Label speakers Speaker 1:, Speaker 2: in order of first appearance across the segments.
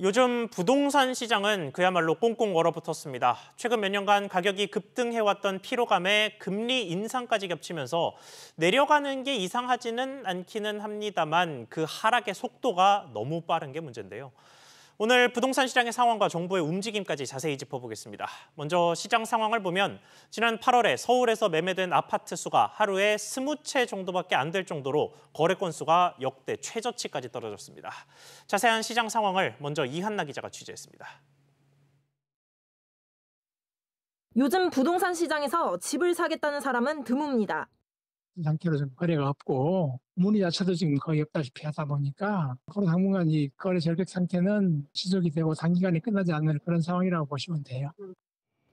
Speaker 1: 요즘 부동산 시장은 그야말로 꽁꽁 얼어붙었습니다. 최근 몇 년간 가격이 급등해왔던 피로감에 금리 인상까지 겹치면서 내려가는 게 이상하지는 않기는 합니다만 그 하락의 속도가 너무 빠른 게 문제인데요. 오늘 부동산 시장의 상황과 정부의 움직임까지 자세히 짚어보겠습니다. 먼저 시장 상황을 보면 지난 8월에 서울에서 매매된 아파트 수가 하루에 20채 정도밖에 안 될 정도로 거래 건수가 역대 최저치까지 떨어졌습니다. 자세한 시장 상황을 먼저 이한나 기자가 취재했습니다.
Speaker 2: 요즘 부동산 시장에서 집을 사겠다는 사람은 드뭅니다.
Speaker 1: 상태로 좀 거래가 없고 문의 자체도 지금 거의 없다시피 하다 보니까 앞으로 당분간 이 거래 절벽 상태는 지속이 되고 단기간에 끝나지 않는 그런 상황이라고 보시면 돼요.
Speaker 2: 음.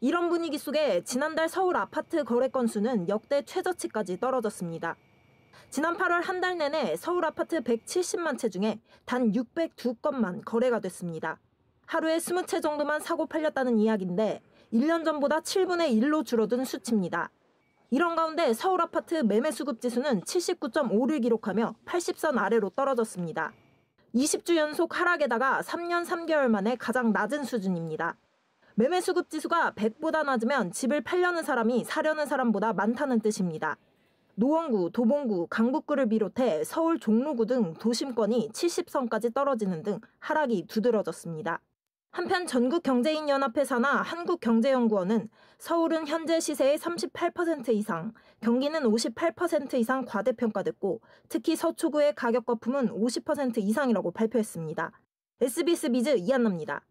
Speaker 2: 이런 분위기 속에 지난달 서울 아파트 거래 건수는 역대 최저치까지 떨어졌습니다. 지난 8월 한 달 내내 서울 아파트 170만 채 중에 단 602건만 거래가 됐습니다. 하루에 20채 정도만 사고 팔렸다는 이야기인데 1년 전보다 7분의 1로 줄어든 수치입니다. 이런 가운데 서울 아파트 매매 수급 지수는 79.5를 기록하며 80선 아래로 떨어졌습니다. 20주 연속 하락에다가 3년 3개월 만에 가장 낮은 수준입니다. 매매 수급 지수가 100보다 낮으면 집을 팔려는 사람이 사려는 사람보다 많다는 뜻입니다. 노원구, 도봉구, 강북구를 비롯해 서울 종로구 등 도심권이 70선까지 떨어지는 등 하락이 두드러졌습니다. 한편 전국경제인연합회사나 한국경제연구원은 서울은 현재 시세의 38% 이상, 경기는 58% 이상 과대평가됐고 특히 서초구의 가격 거품은 50% 이상이라고 발표했습니다. SBS 비즈 이한나입니다.